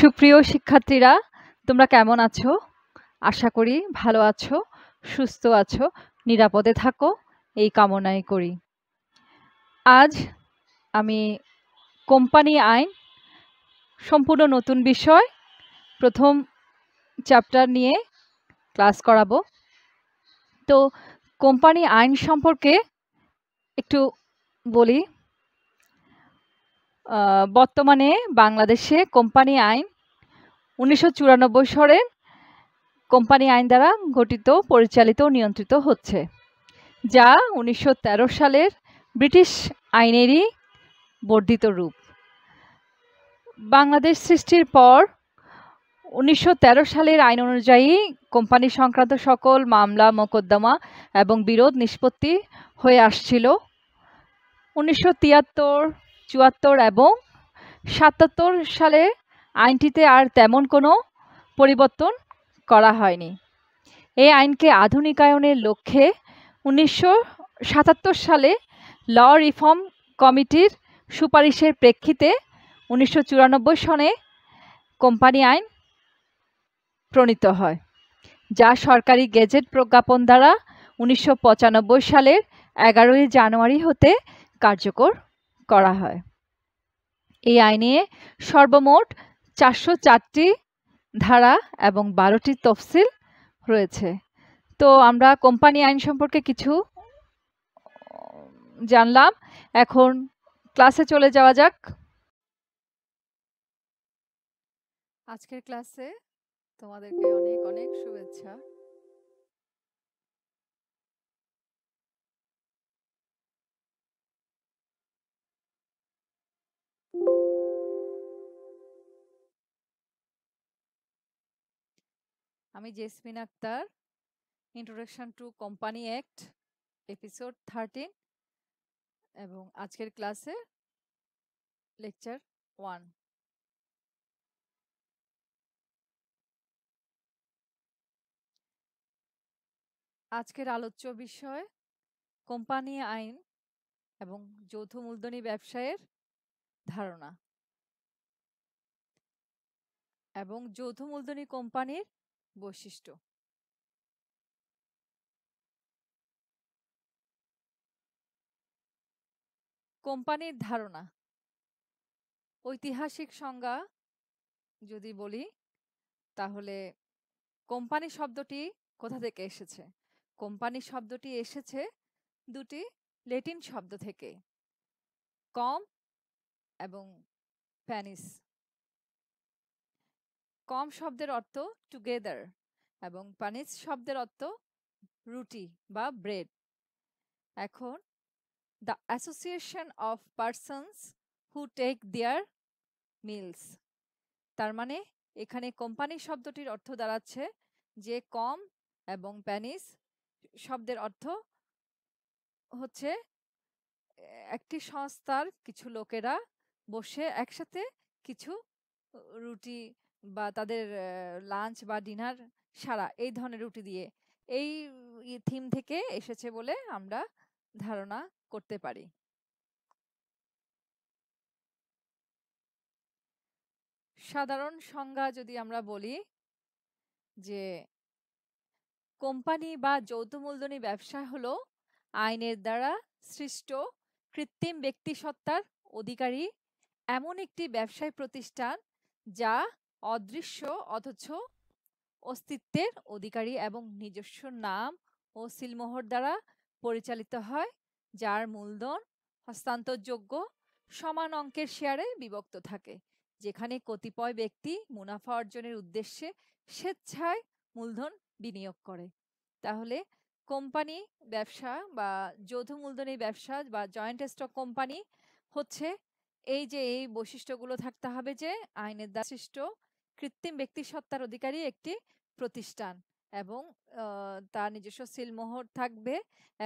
সুপ্রিয় শিক্ষার্থীরা তোমরা কেমন আছো আশা করি ভালো আছো সুস্থ আছো নিরাপদে থাকো এই কামনাই করি আজ আমি কোম্পানি আইন সম্পূর্ণ নতুন বিষয় প্রথম চ্যাপ্টার নিয়ে ক্লাস করাবো তো কোম্পানি আইন সম্পর্কে একটু বলি বর্তমানে বাংলাদেশে কোম্পানি আইন উনিশশো সালের কোম্পানি আইন দ্বারা গঠিত পরিচালিত নিয়ন্ত্রিত হচ্ছে যা উনিশশো সালের ব্রিটিশ আইনেরই বর্ধিত রূপ বাংলাদেশ সৃষ্টির পর উনিশশো সালের আইন অনুযায়ী কোম্পানি সংক্রান্ত সকল মামলা মোকদ্দমা এবং বিরোধ নিষ্পত্তি হয়ে আসছিল উনিশশো চুয়াত্তর এবং সাতাত্তর সালে আইনটিতে আর তেমন কোনো পরিবর্তন করা হয়নি এই আইনকে আধুনিকায়নের লক্ষ্যে উনিশশো সালে ল রিফর্ম কমিটির সুপারিশের প্রেক্ষিতে উনিশশো সনে কোম্পানি আইন প্রণীত হয় যা সরকারি গেজেট প্রজ্ঞাপন দ্বারা উনিশশো সালের এগারোই জানুয়ারি হতে কার্যকর করা হয় এই আইনে সর্বমোট চারশো চারটি ধারা এবং বারোটি তফসিল রয়েছে তো আমরা কোম্পানি আইন সম্পর্কে কিছু জানলাম এখন ক্লাসে চলে যাওয়া যাক আজকের ক্লাসে তোমাদেরকে অনেক অনেক শুভেচ্ছা আমি Jesmin Akter introduction to company act episode thirteen এবং আজকের ক্লাসে লেকচার ওয়ান আজকের আলোচ্য বিষয় কোম্পানি আইন এবং যৌথ মূলধনী ব্যবসায়ের ধারণা এবং যৌথ মূলধনী কোম্পানির বৈশিষ্ট্য কোম্পানির ধারণা ঐতিহাসিক সংজ্ঞা যদি বলি তাহলে কোম্পানি শব্দটি কোথা থেকে এসেছে কোম্পানি শব্দটি এসেছে দুটি লেটিন শব্দ থেকে কম এবং প্যানিস কম শব্দের অর্থ টুগেদার এবং পানিস শব্দের অর্থ রুটি বা ব্রেড এখন the association of persons who take their meals তার মানে এখানে কোম্পানি শব্দটির অর্থ দাঁড়াচ্ছে যে কম এবং প্যানিস শব্দের অর্থ হচ্ছে একটি সংস্থার কিছু লোকেরা বসে একসাথে কিছু রুটি বা তাদের লাঞ্চ বা ডিনার সারা এই ধরনের রুটি দিয়ে এই থিম থেকে এসেছে বলে আমরা ধারণা করতে পারি সাধারণ সংজ্ঞা যদি আমরা বলি যে কোম্পানি বা যৌথ মূলধনী ব্যবসা হলো আইনের দ্বারা সৃষ্ট কৃত্রিম ব্যক্তিসত্তার অধিকারী এমন একটি ব্যবসায় প্রতিষ্ঠান যা অদৃশ্য অথচ অস্তিত্বের অধিকারী এবং নিজস্ব নাম ও সিলমোহর দ্বারা পরিচালিত হয় যার মূলধন হস্তান্তরযোগ্য সমান অঙ্কের শেয়ারে বিভক্ত থাকে যেখানে কতিপয় ব্যক্তি মুনাফা অর্জনের উদ্দেশ্যে স্বেচ্ছায় মূলধন বিনিয়োগ করে তাহলে কোম্পানি ব্যবসা বা যৌথ মূলধনী ব্যবসা বা জয়েন্ট স্টক কোম্পানি হচ্ছে এই যে এই বৈশিষ্ট্যগুলো থাকতে হবে যে আইনের দাসিষ্ট কৃত্রিম ব্যক্তি সত্তার অধিকারী একটি প্রতিষ্ঠান এবং তার নিজস্ব সিলমোহর থাকবে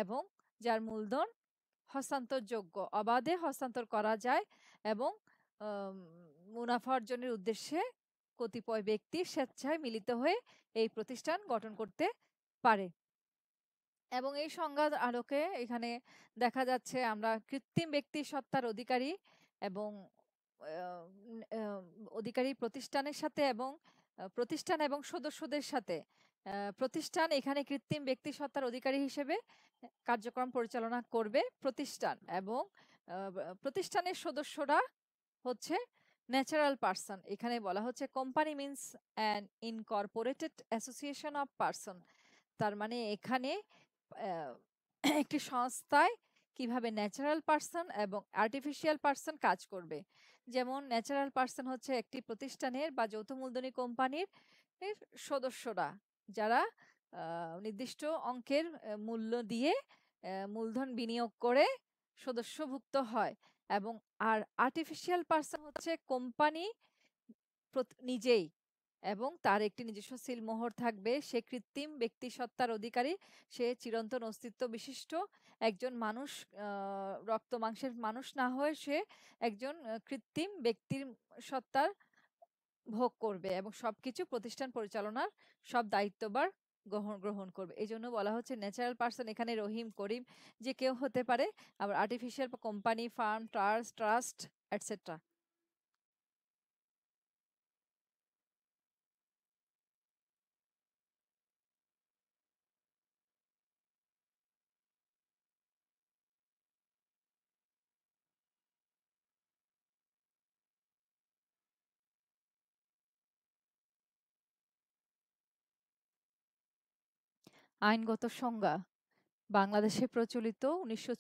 এবং যার মূলধন হস্তান্তরযোগ্য অবাধে হস্তান্তর করা যায় এবং মুনাফা অর্জনের উদ্দেশ্যে কতিপয় ব্যক্তি স্বেচ্ছায় মিলিত হয়ে এই প্রতিষ্ঠান গঠন করতে পারে এবং এই সংজ্ঞা আলোকে এখানে দেখা যাচ্ছে আমরা কৃত্রিম ব্যক্তি সত্তার অধিকারী এবং অধিকারী প্রতিষ্ঠানের সাথে এবং প্রতিষ্ঠান এবং সদস্যদের সাথে প্রতিষ্ঠান এখানে কৃত্রিম ব্যক্তি সত্তার অধিকারী হিসেবে কার্যক্রম পরিচালনা করবে প্রতিষ্ঠান এবং প্রতিষ্ঠানের সদস্যরা হচ্ছে ন্যাচারাল পার্সন এখানে বলা হচ্ছে company means an incorporated association of person তার মানে এখানে একটি সংস্থায় কিভাবে ন্যাচারাল পার্সন এবং আর্টিফিশিয়াল পার্সন কাজ করবে যেমন ন্যাচারাল পার্সন হচ্ছে একটি প্রতিষ্ঠানের বা যৌথ মূলধনী কোম্পানির সদস্যরা যারা নির্দিষ্ট অঙ্কের মূল্য দিয়ে মূলধন বিনিয়োগ করে সদস্যভুক্ত হয় এবং আর আর্টিফিশিয়াল পার্সন হচ্ছে কোম্পানি নিজেই এবং তার একটি নিজস্ব সিলমোহর থাকবে সে কৃত্রিম ব্যক্তি সত্তার অধিকারী সে চিরন্তন অস্তিত্ব বিশিষ্ট একজন মানুষ রক্ত মাংসের মানুষ না হয়ে সে একজন কৃত্রিম ব্যক্তির সত্তার ভোগ করবে এবং সবকিছু প্রতিষ্ঠান পরিচালনার সব দায়িত্ববার গ্রহণ গ্রহণ করবে এই জন্য বলা হচ্ছে ন্যাচারাল পার্সন এখানে রহিম করিম যে কেউ হতে পারে আবার artificial company firm trust trust etcetera আইনগত সংজ্ঞা বাংলাদেশে প্রচলিত উনিশশো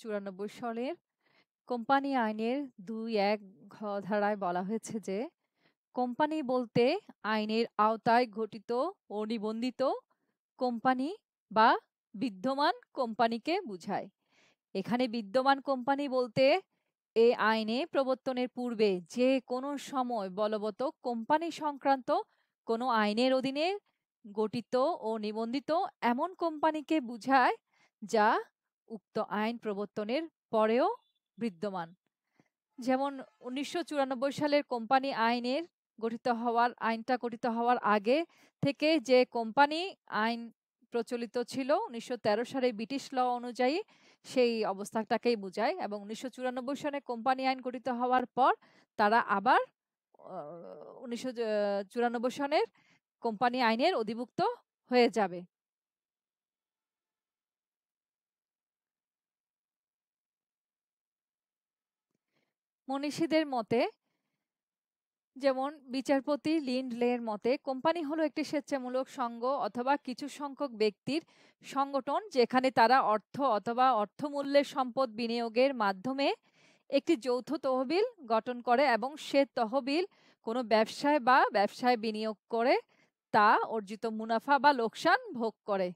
সালের কোম্পানি আইনের দুই এক ঘ ধারায় বলা হয়েছে যে কোম্পানি বলতে আইনের আওতায় ঘটিত ও নিবন্ধিত কোম্পানি বা বিদ্যমান কোম্পানিকে বুঝায় এখানে বিদ্যমান কোম্পানি বলতে এ আইনে প্রবর্তনের পূর্বে যে কোনো সময় বলবত কোম্পানি সংক্রান্ত কোনো আইনের অধীনে গঠিত ও নিবন্ধিত এমন কোম্পানিকে বুঝায় যা উক্ত আইন প্রবর্তনের পরেও বিদ্যমান যেমন উনিশশো সালের কোম্পানি আইনের গঠিত হওয়ার আইনটা গঠিত হওয়ার আগে থেকে যে কোম্পানি আইন প্রচলিত ছিল উনিশশো সালে ব্রিটিশ ল অনুযায়ী সেই অবস্থাটাকেই বোঝায় এবং উনিশশো সালে কোম্পানি আইন গঠিত হওয়ার পর তারা আবার উনিশশো চুরানব্বই সনের কোম্পানি আইনের অধিভুক্ত হয়ে যাবে মনীষীদের মতে যেমন বিচারপতি লিন্ডলের মতে কোম্পানি হলো একটি স্বেচ্ছামূলক সংঘ অথবা কিছু সংখ্যক ব্যক্তির সংগঠন যেখানে তারা অর্থ অথবা অর্থমূল্যের সম্পদ বিনিয়োগের মাধ্যমে একটি যৌথ তহবিল গঠন করে এবং সে তহবিল কোনো ব্যবসায় বা ব্যবসায় বিনিয়োগ করে তা অর্জিত মুনাফা বা লোকসান ভোগ করে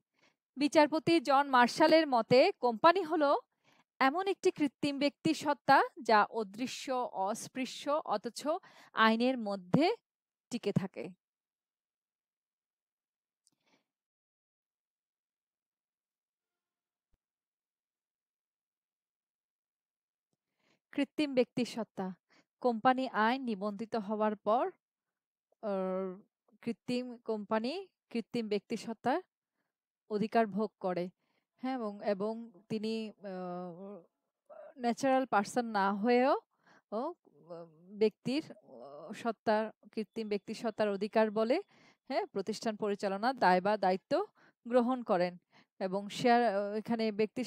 বিচারপতি জন মার্শালের মতে কোম্পানি হল এমন একটি কৃত্রিম ব্যক্তি সত্তা যা অদৃশ্য অস্পৃশ্য অথচ আইনের মধ্যে টিকে থাকে কৃত্রিম ব্যক্তি সত্তা কোম্পানি আইন নিবন্ধিত হওয়ার পর কৃত্রিম কোম্পানি কৃত্রিম ব্যক্তিসত্তার অধিকার ভোগ করে হ্যাঁ এবং এবং তিনি ন্যাচারাল পার্সন না হয়েও ও ব্যক্তির সত্তার কৃত্রিম ব্যক্তি সত্তার অধিকার বলে হ্যাঁ প্রতিষ্ঠান পরিচালনা দায় বা দায়িত্ব গ্রহণ করেন এবং শেয়ার এখানে ব্যক্তি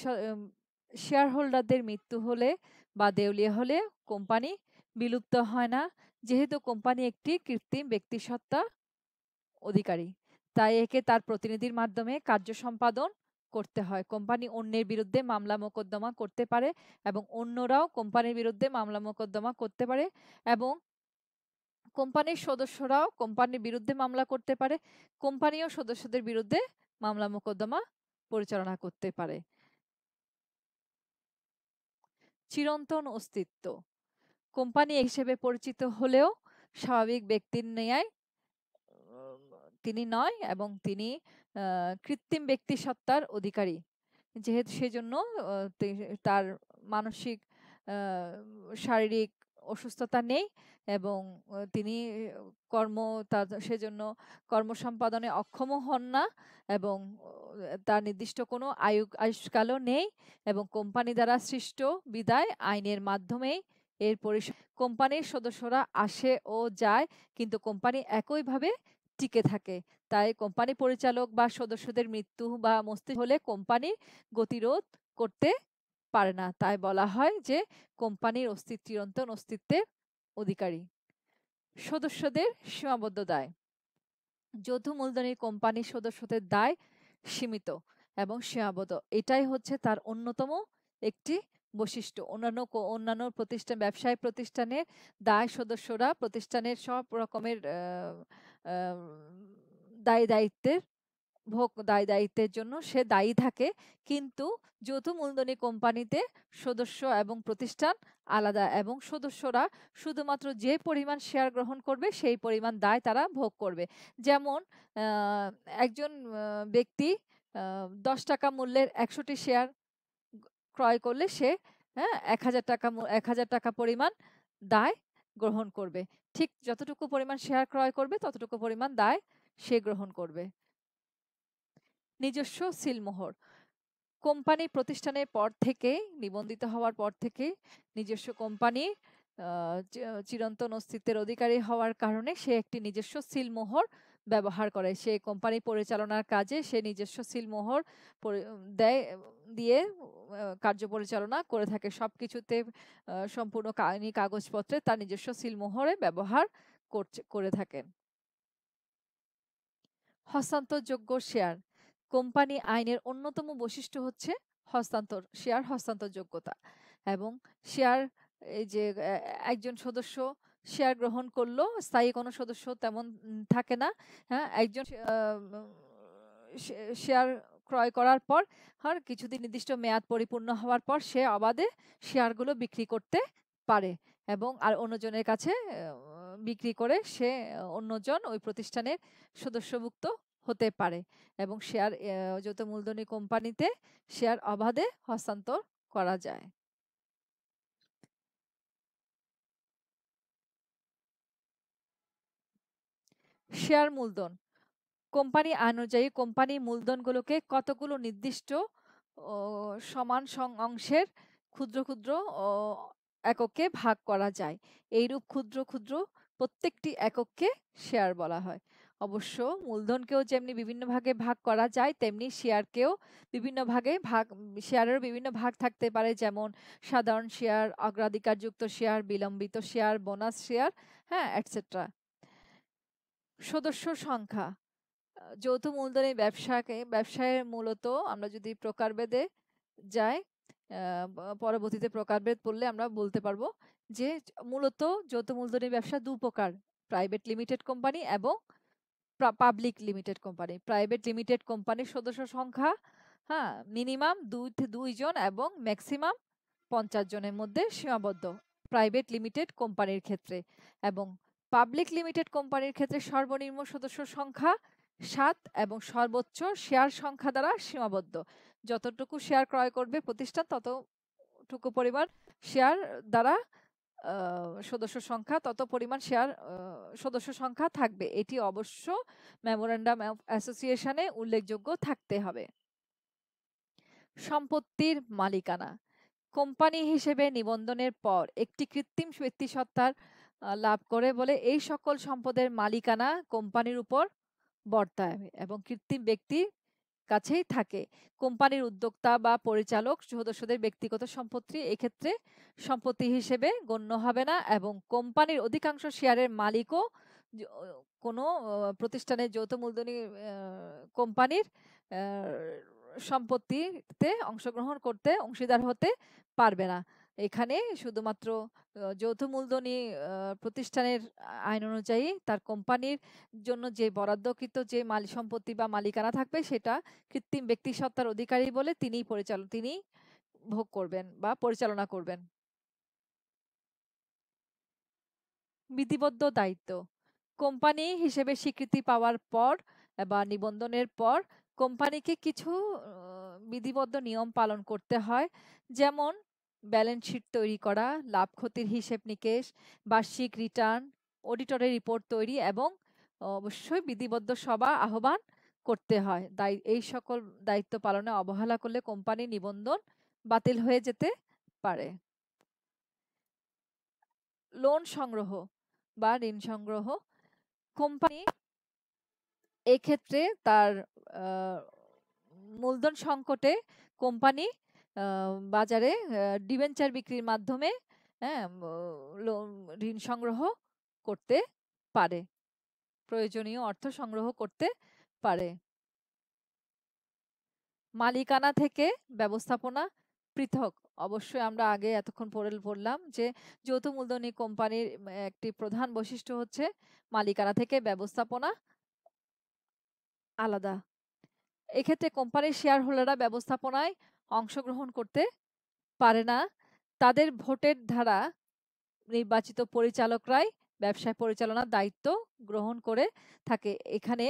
শেয়ার হোল্ডারদের মৃত্যু হলে বা দেউলিয়া হলে কোম্পানি বিলুপ্ত হয় না যেহেতু কোম্পানি একটি কৃত্রিম ব্যক্তিসত্তা অধিকারী তাই একে তার প্রতিনিধির মাধ্যমে কার্য সম্পাদন করতে হয় কোম্পানি অন্যের বিরুদ্ধে মামলা মোকদ্দমা করতে পারে এবং অন্যরাও কোম্পানির বিরুদ্ধে মামলা মোকদ্দমা করতে পারে এবং কোম্পানির সদস্যরাও কোম্পানির বিরুদ্ধে মামলা করতে পারে কোম্পানিও সদস্যদের বিরুদ্ধে মামলা মোকদ্দমা পরিচালনা করতে পারে চিরন্তন অস্তিত্ব কোম্পানি হিসেবে পরিচিত হলেও স্বাভাবিক ব্যক্তির ন্যায় তিনি নয় এবং তিনি কৃত্রিম ব্যক্তি সত্তার অধিকারী যেহেতু সেজন্য তার মানসিক শারীরিক অসুস্থতা নেই এবং তিনি কর্ম তার সেজন্য কর্ম সম্পাদনে অক্ষমও হন না এবং তার নির্দিষ্ট কোনো আয়ু আয়ুষ্কালও নেই এবং কোম্পানি দ্বারা সৃষ্ট বিদায় আইনের মাধ্যমেই এর পরিস কোম্পানির সদস্যরা আসে ও যায় কিন্তু কোম্পানি একইভাবে টিকে থাকে তাই কোম্পানি পরিচালক বা সদস্যদের মৃত্যু বা মস্তিষ্ক হলে কোম্পানি গতিরোধ করতে পারে না তাই বলা হয় যে কোম্পানির অস্তিত্ব চিরন্তন অস্তিত্বের অধিকারী সদস্যদের সীমাবদ্ধ দায় যৌথ মূলধনী কোম্পানির সদস্যদের দায় সীমিত এবং সীমাবদ্ধ এটাই হচ্ছে তার অন্যতম একটি বৈশিষ্ট্য অন্যান্য অন্যান্য প্রতিষ্ঠান ব্যবসায়ী প্রতিষ্ঠানের দায় সদস্যরা প্রতিষ্ঠানের সব রকমের দায় দায়িত্বের ভোগ দায় দায়িত্বের জন্য সে দায়ী থাকে কিন্তু যৌথ মূলধনী কোম্পানিতে সদস্য এবং প্রতিষ্ঠান আলাদা এবং সদস্যরা শুধুমাত্র যে পরিমাণ শেয়ার গ্রহণ করবে সেই পরিমাণ দায় তারা ভোগ করবে যেমন একজন ব্যক্তি দশ টাকা মূল্যের একশোটি শেয়ার ক্রয় করলে সে হ্যাঁ এক হাজার টাকা এক হাজার টাকা পরিমাণ দায় গ্রহণ করবে ঠিক যতটুকু পরিমাণ শেয়ার ক্রয় করবে ততটুকু পরিমাণ দায় সে গ্রহণ করবে নিজস্ব সিলমোহর কোম্পানি প্রতিষ্ঠানের পর থেকে নিবন্ধিত হওয়ার পর থেকে নিজস্ব কোম্পানি চিরন্তন অস্তিত্বের অধিকারী হওয়ার কারণে সে একটি নিজস্ব সিলমোহর ব্যবহার করে সে কোম্পানি পরিচালনার কাজে সে নিজস্ব সিলমোহর দেয় দিয়ে কার্য পরিচালনা করে থাকে সব কিছুতে সম্পূর্ণ কাহিনি কাগজপত্রে তার নিজস্ব সিলমোহরে ব্যবহার করে থাকেন হস্তান্তরযোগ্য শেয়ার কোম্পানি আইনের অন্যতম বৈশিষ্ট্য হচ্ছে হস্তান্তর শেয়ার হস্তান্তরযোগ্যতা এবং শেয়ার এই যে একজন সদস্য শেয়ার গ্রহণ করলো স্থায়ী কোনো সদস্য তেমন থাকে না হ্যাঁ একজন শেয়ার ক্রয় করার পর আর হ্যাঁ, কিছুদিন নির্দিষ্ট মেয়াদ পরিপূর্ণ হওয়ার পর সে অবাধে শেয়ারগুলো বিক্রি করতে পারে এবং আর অন্যজনের কাছে বিক্রি করে সে অন্যজন ওই প্রতিষ্ঠানের সদস্যভুক্ত হতে পারে এবং শেয়ার যত মূলধনী কোম্পানিতে শেয়ার অবাধে হস্তান্তর করা যায় শেয়ার মূলধন কোম্পানি আইন অনুযায়ী কোম্পানির মূলধনগুলোকে কতগুলো নির্দিষ্ট সমান অংশের ক্ষুদ্র ক্ষুদ্র এককে ভাগ করা যায় এইরূপ ক্ষুদ্র ক্ষুদ্র প্রত্যেকটি এককে শেয়ার বলা হয় অবশ্য মূলধনকেও যেমনি বিভিন্ন ভাগে ভাগ করা যায় তেমনি শেয়ারকেও বিভিন্ন ভাগে ভাগ শেয়ারের বিভিন্ন ভাগ থাকতে পারে যেমন সাধারণ শেয়ার অগ্রাধিকারযুক্ত শেয়ার বিলম্বিত শেয়ার বোনাস শেয়ার হ্যাঁ এটসেট্রা সদস্য সংখ্যা যৌথ মূলধনী ব্যবসাকে ব্যবসায়ের মূলত আমরা যদি প্রকারভেদে যাই পরবর্তীতে প্রকারভেদ পড়লে আমরা বলতে পারবো যে মূলত যৌথ মূলধনী ব্যবসা দু প্রকার প্রাইভেট লিমিটেড কোম্পানি এবং public limited company private limited কোম্পানির সদস্য সংখ্যা হ্যাঁ মিনিমাম দুই দুইজন এবং ম্যাক্সিমাম পঞ্চাশ জনের মধ্যে সীমাবদ্ধ প্রাইভেট লিমিটেড কোম্পানির ক্ষেত্রে এবং পাবলিক লিমিটেড কোম্পানির ক্ষেত্রে সর্বনিম্ন সদস্য সংখ্যা সাত এবং সর্বোচ্চ শেয়ার সংখ্যা দ্বারা সীমাবদ্ধ যতটুকু শেয়ার ক্রয় করবে প্রতিষ্ঠান ততটুকু পরিমাণ শেয়ার দ্বারা সদস্য সংখ্যা তত পরিমাণ শেয়ার সদস্য সংখ্যা থাকবে এটি অবশ্য মেমোরেন্ডাম অ্যাসোসিয়েশনে উল্লেখযোগ্য থাকতে হবে সম্পত্তির মালিকানা কোম্পানি হিসেবে নিবন্ধনের পর একটি কৃত্রিম ব্যক্তিসত্তার সত্তার লাভ করে বলে এই সকল সম্পদের মালিকানা কোম্পানির উপর বর্তায় এবং কৃত্রিম ব্যক্তি কাছেই থাকে কোম্পানির উদ্যোক্তা বা পরিচালক সদস্যদের ব্যক্তিগত সম্পত্তি এক্ষেত্রে সম্পত্তি হিসেবে গণ্য হবে না এবং কোম্পানির অধিকাংশ শেয়ারের মালিকও কোনো প্রতিষ্ঠানের যৌথ মূলধনী কোম্পানির সম্পত্তিতে অংশগ্রহণ করতে অংশীদার হতে পারবে না এখানে শুধুমাত্র যৌথ মূলধনী প্রতিষ্ঠানের আইন অনুযায়ী তার কোম্পানির জন্য যে বরাদ্দকৃত যে মাল সম্পত্তি বা মালিকানা থাকবে সেটা কৃত্রিম ব্যক্তি সত্তার অধিকারী বলে তিনি পরিচালন তিনি ভোগ করবেন বা পরিচালনা করবেন বিধিবদ্ধ দায়িত্ব কোম্পানি হিসেবে স্বীকৃতি পাওয়ার পর বা নিবন্ধনের পর কোম্পানিকে কিছু বিধিবদ্ধ নিয়ম পালন করতে হয় যেমন ব্যালেন্স শিট তৈরি করা লাভ ক্ষতির হিসেব নিকেশ বার্ষিক রিটার্ন অডিটরের রিপোর্ট তৈরি এবং অবশ্যই বিধিবদ্ধ সভা আহ্বান করতে হয় দায় এই সকল দায়িত্ব পালনে অবহেলা করলে কোম্পানি নিবন্ধন বাতিল হয়ে যেতে পারে লোন সংগ্রহ বা ঋণ সংগ্রহ কোম্পানি এক্ষেত্রে তার মূলধন সংকটে কোম্পানি বাজারে ডিবেঞ্চার বিক্রির মাধ্যমে হ্যাঁ ঋণ সংগ্রহ করতে পারে প্রয়োজনীয় অর্থ সংগ্রহ করতে পারে মালিকানা থেকে ব্যবস্থাপনা পৃথক অবশ্যই আমরা আগে এতক্ষণ পড়ে পড়লাম যে যৌথ মূলধনী কোম্পানির একটি প্রধান বৈশিষ্ট্য হচ্ছে মালিকানা থেকে ব্যবস্থাপনা আলাদা এক্ষেত্রে কোম্পানির শেয়ার হোল্ডাররা ব্যবস্থাপনায় অংশগ্রহণ করতে পারে না তাদের ভোটের ধারা নির্বাচিত পরিচালকরাই ব্যবসায় পরিচালনার দায়িত্ব গ্রহণ করে থাকে এখানে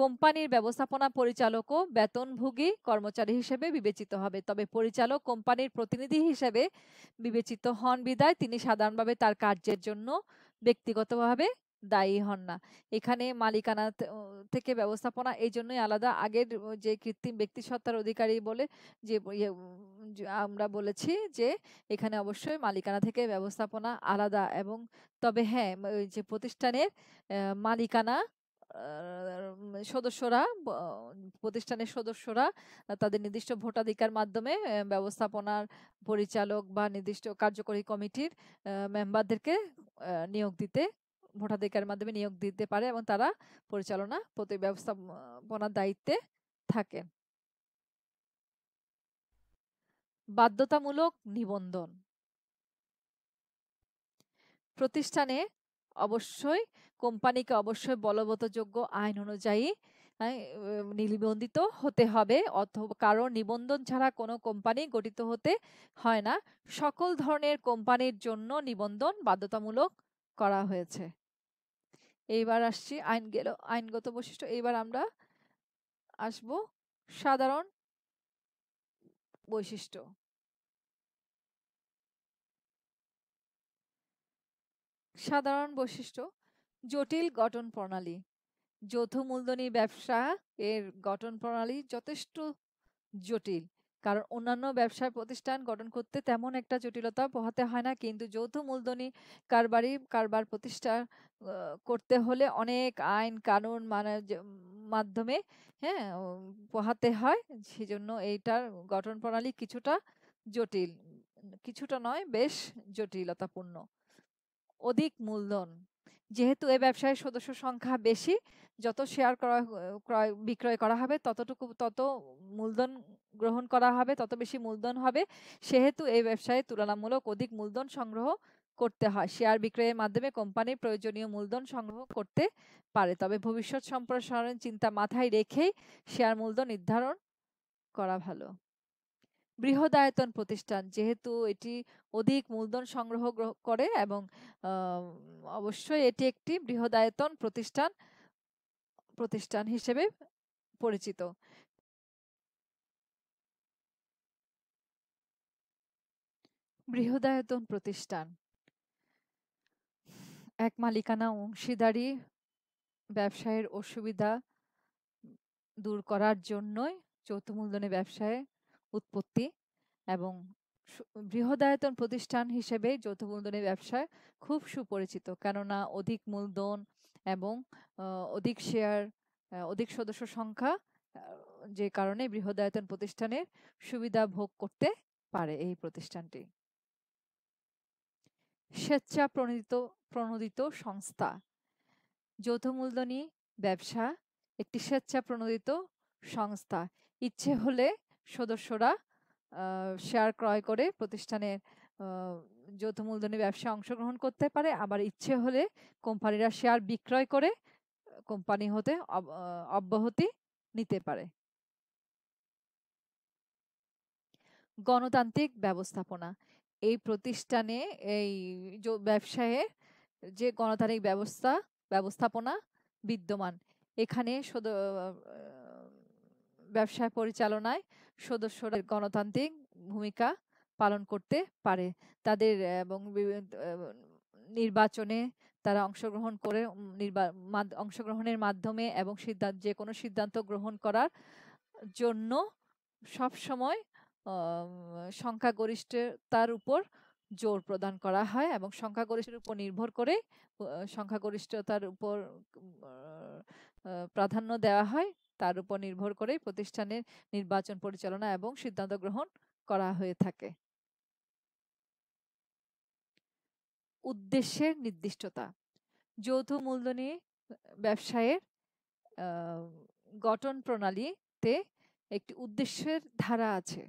কোম্পানির ব্যবস্থাপনা পরিচালকও বেতনভোগী কর্মচারী হিসেবে বিবেচিত হবে তবে পরিচালক কোম্পানির প্রতিনিধি হিসেবে বিবেচিত হন বিদায় তিনি সাধারণভাবে তার কার্যের জন্য ব্যক্তিগতভাবে দায়ী হন না এখানে মালিকানা থেকে ব্যবস্থাপনা এই জন্যই আলাদা আগের যে কৃত্রিম ব্যক্তি সত্তার অধিকারী বলে ইয়ে, যে আমরা বলেছি যে এখানে অবশ্যই মালিকানা থেকে ব্যবস্থাপনা আলাদা এবং তবে হ্যাঁ যে প্রতিষ্ঠানের মালিকানা সদস্যরা প্রতিষ্ঠানের সদস্যরা তাদের নির্দিষ্ট ভোটাধিকার মাধ্যমে ব্যবস্থাপনার পরিচালক বা নির্দিষ্ট কার্যকরী কমিটির মেম্বারদেরকে নিয়োগ দিতে ভোটাধিকারের মাধ্যমে নিয়োগ দিতে পারে এবং তারা পরিচালনা প্রতি ব্যবস্থাপনার দায়িত্বে থাকেন বাধ্যতামূলক নিবন্ধন প্রতিষ্ঠানে অবশ্যই কোম্পানিকে অবশ্যই বলবতযোগ্য আইন অনুযায়ী নিবন্ধিত হতে হবে অথবা কারণ নিবন্ধন ছাড়া কোনো কোম্পানি গঠিত হতে হয় না সকল ধরনের কোম্পানির জন্য নিবন্ধন বাধ্যতামূলক করা হয়েছে এইবার আসছি আইন গেল আইনগত বৈশিষ্ট্য এইবার আমরা আসব সাধারণ বৈশিষ্ট্য সাধারণ বৈশিষ্ট্য জটিল গঠন প্রণালী যৌথ মূলধনী ব্যবসা এর গঠন প্রণালী যথেষ্ট জটিল কারণ অন্যান্য ব্যবসায় প্রতিষ্ঠান গঠন করতে তেমন একটা জটিলতা পোহাতে হয় না কিন্তু যৌথ মূলধনী কারবারি কারবার প্রতিষ্ঠা করতে হলে অনেক আইন কানুন মানে মাধ্যমে হ্যাঁ পোহাতে হয় সেজন্য এইটার গঠন প্রণালী কিছুটা জটিল কিছুটা নয় বেশ জটিলতাপূর্ণ অধিক মূলধন যেহেতু এ ব্যবসায় সদস্য সংখ্যা বেশি যত শেয়ার ক্রয় বিক্রয় করা হবে ততটুকু তত মূলধন গ্রহণ করা হবে তত বেশি মূলধন হবে সেহেতু এই ব্যবসায় তুলনামূলক অধিক মূলধন সংগ্রহ করতে হয় শেয়ার বিক্রয়ের মাধ্যমে কোম্পানি প্রয়োজনীয় মূলধন সংগ্রহ করতে পারে তবে ভবিষ্যৎ সম্প্রসারণ চিন্তা মাথায় রেখেই শেয়ার মূলধন নির্ধারণ করা ভালো বৃহদায়তন প্রতিষ্ঠান যেহেতু এটি অধিক মূলধন সংগ্রহ করে এবং অবশ্যই এটি একটি বৃহদায়তন প্রতিষ্ঠান প্রতিষ্ঠান হিসেবে পরিচিত বৃহদায়তন প্রতিষ্ঠান এক মালিকানা অংশীদারি ব্যবসায়ের অসুবিধা দূর করার জন্যই যৌথ মূলধনে ব্যবসায় উৎপত্তি এবং বৃহদায়তন প্রতিষ্ঠান হিসেবে যৌথ মূলধনের ব্যবসায় খুব সুপরিচিত কেননা অধিক মূলধন এবং অধিক শেয়ার অধিক সদস্য সংখ্যা যে কারণে বৃহদায়তন প্রতিষ্ঠানের সুবিধা ভোগ করতে পারে এই প্রতিষ্ঠানটি স্বেচ্ছা প্রণোদিত প্রণোদিত সংস্থা যৌথ মূলধনী ব্যবসা একটি স্বেচ্ছা প্রণোদিত সংস্থা ইচ্ছে হলে সদস্যরা শেয়ার ক্রয় করে প্রতিষ্ঠানের যৌথ মূলধনী ব্যবসায় অংশগ্রহণ করতে পারে আবার ইচ্ছে হলে কোম্পানিরা শেয়ার বিক্রয় করে কোম্পানি হতে অব্যাহতি নিতে পারে গণতান্ত্রিক ব্যবস্থাপনা এই প্রতিষ্ঠানে এই ব্যবসায়ে যে গণতান্ত্রিক ব্যবস্থা ব্যবস্থাপনা বিদ্যমান এখানে ব্যবসা পরিচালনায় সদস্যরা গণতান্ত্রিক ভূমিকা পালন করতে পারে তাদের এবং নির্বাচনে তারা অংশগ্রহণ করে অংশগ্রহণের মাধ্যমে এবং সিদ্ধান্ত যে কোনো সিদ্ধান্ত গ্রহণ করার জন্য সব সময় সংখ্যাগরিষ্ঠতার উপর জোর প্রদান করা হয় এবং সংখ্যাগরিষ্ঠের উপর নির্ভর করে সংখ্যাগরিষ্ঠতার উপর প্রাধান্য দেওয়া হয় তার উপর নির্ভর করে প্রতিষ্ঠানের নির্বাচন পরিচালনা এবং সিদ্ধান্ত গ্রহণ করা হয়ে থাকে উদ্দেশ্যের নির্দিষ্টতা যৌথ মূলধনী ব্যবসায়ের গঠন প্রণালীতে একটি উদ্দেশ্যের ধারা আছে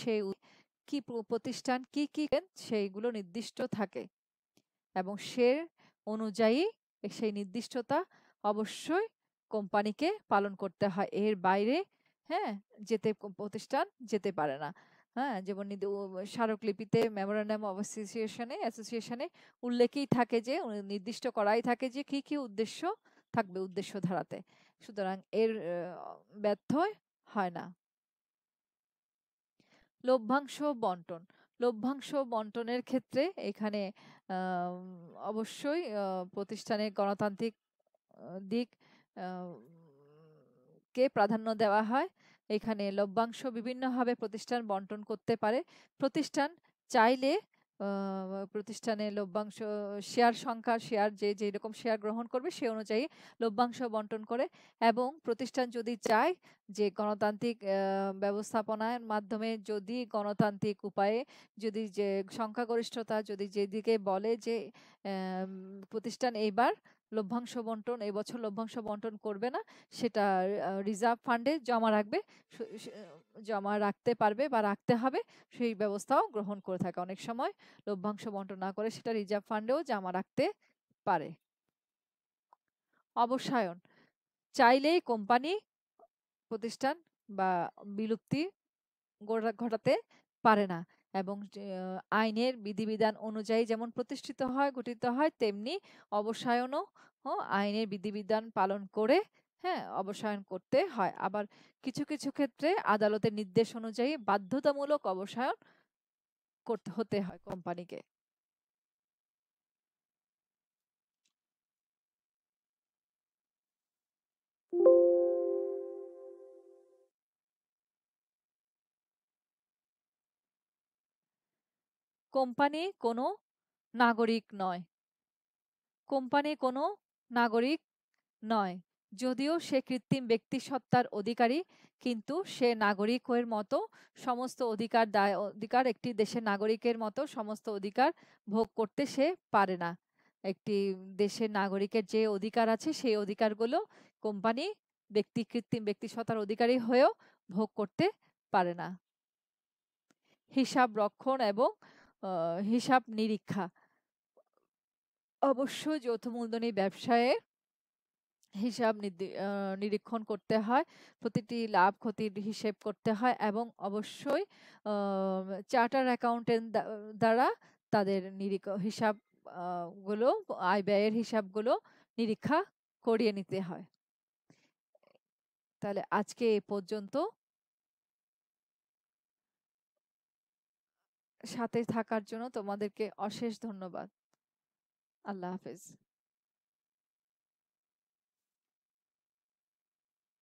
সেই কি প্রতিষ্ঠান কি কি সেইগুলো নির্দিষ্ট থাকে এবং সে অনুযায়ী সেই নির্দিষ্টতা অবশ্যই কোম্পানিকে পালন করতে হয় এর বাইরে হ্যাঁ যেতে প্রতিষ্ঠান যেতে পারে না হ্যাঁ যেমন স্মারকলিপিতে মেমোরান্ডাম অব অ্যাসোসিয়েশনে অ্যাসোসিয়েশনে উল্লেখেই থাকে যে নির্দিষ্ট করাই থাকে যে কি কি উদ্দেশ্য থাকবে উদ্দেশ্য ধারাতে সুতরাং এর ব্যর্থ হয় না লভ্যাংশ বন্টন লভ্যাংশ বন্টনের ক্ষেত্রে এখানে অবশ্যই প্রতিষ্ঠানের গণতান্ত্রিক দিক কে প্রাধান্য দেওয়া হয় এখানে লভ্যাংশ বিভিন্নভাবে প্রতিষ্ঠান বন্টন করতে পারে প্রতিষ্ঠান চাইলে প্রতিষ্ঠানে লভ্যাংশ শেয়ার সংখ্যা শেয়ার যে যে রকম শেয়ার গ্রহণ করবে সে অনুযায়ী লভ্যাংশ বন্টন করে এবং প্রতিষ্ঠান যদি চায় যে গণতান্ত্রিক ব্যবস্থাপনার মাধ্যমে যদি গণতান্ত্রিক উপায়ে যদি যে সংখ্যাগরিষ্ঠতা যদি যেদিকে বলে যে প্রতিষ্ঠান এইবার লভ্যাংশ বন্টন এবছর লভ্যাংশ বন্টন করবে না সেটা রিজার্ভ ফান্ডে জমা রাখবে জমা রাখতে পারবে বা রাখতে হবে সেই ব্যবস্থাও গ্রহণ করে থাকে অনেক সময় লভ্যাংশ বন্টন না করে সেটা রিজার্ভ ফান্ডেও জমা রাখতে পারে অবসায়ন চাইলেই কোম্পানি প্রতিষ্ঠান বা বিলুপ্তি ঘটাতে পারে না এবং আইনের বিধিবিধান অনুযায়ী যেমন প্রতিষ্ঠিত হয় গঠিত হয় তেমনি অবসায়নও আইনের বিধিবিধান পালন করে হ্যাঁ অবসায়ন করতে হয় আবার কিছু কিছু ক্ষেত্রে আদালতের নির্দেশ অনুযায়ী বাধ্যতামূলক অবসায়ন করতে হতে হয় কোম্পানিকে কোম্পানি কোনো নাগরিক নয় কোম্পানি কোনো নাগরিক নয় যদিও সে কৃত্রিম ব্যক্তিসত্তার অধিকারী কিন্তু সে নাগরিকের মতো সমস্ত অধিকার দায় অধিকার একটি দেশের নাগরিকের মতো সমস্ত অধিকার ভোগ করতে সে পারে না একটি দেশের নাগরিকের যে অধিকার আছে সেই অধিকারগুলো কোম্পানি ব্যক্তি কৃত্রিম ব্যক্তিসত্তার অধিকারী হয়েও ভোগ করতে পারে না হিসাব রক্ষণ এবং হিসাব নিরীক্ষা অবশ্য যৌথ মূলধনী ব্যবসায়ে হিসাব নিরীক্ষণ করতে হয় প্রতিটি লাভ ক্ষতির হিসেব করতে হয় এবং অবশ্যই চার্টার অ্যাকাউন্টেন্ট দ্বারা তাদের নিরীক্ষ হিসাব গুলো আয় ব্যয়ের হিসাবগুলো নিরীক্ষা করিয়ে নিতে হয় তাহলে আজকে এ পর্যন্ত সাথে থাকার জন্য তোমাদেরকে অশেষ ধন্যবাদ আল্লাহ হাফেজ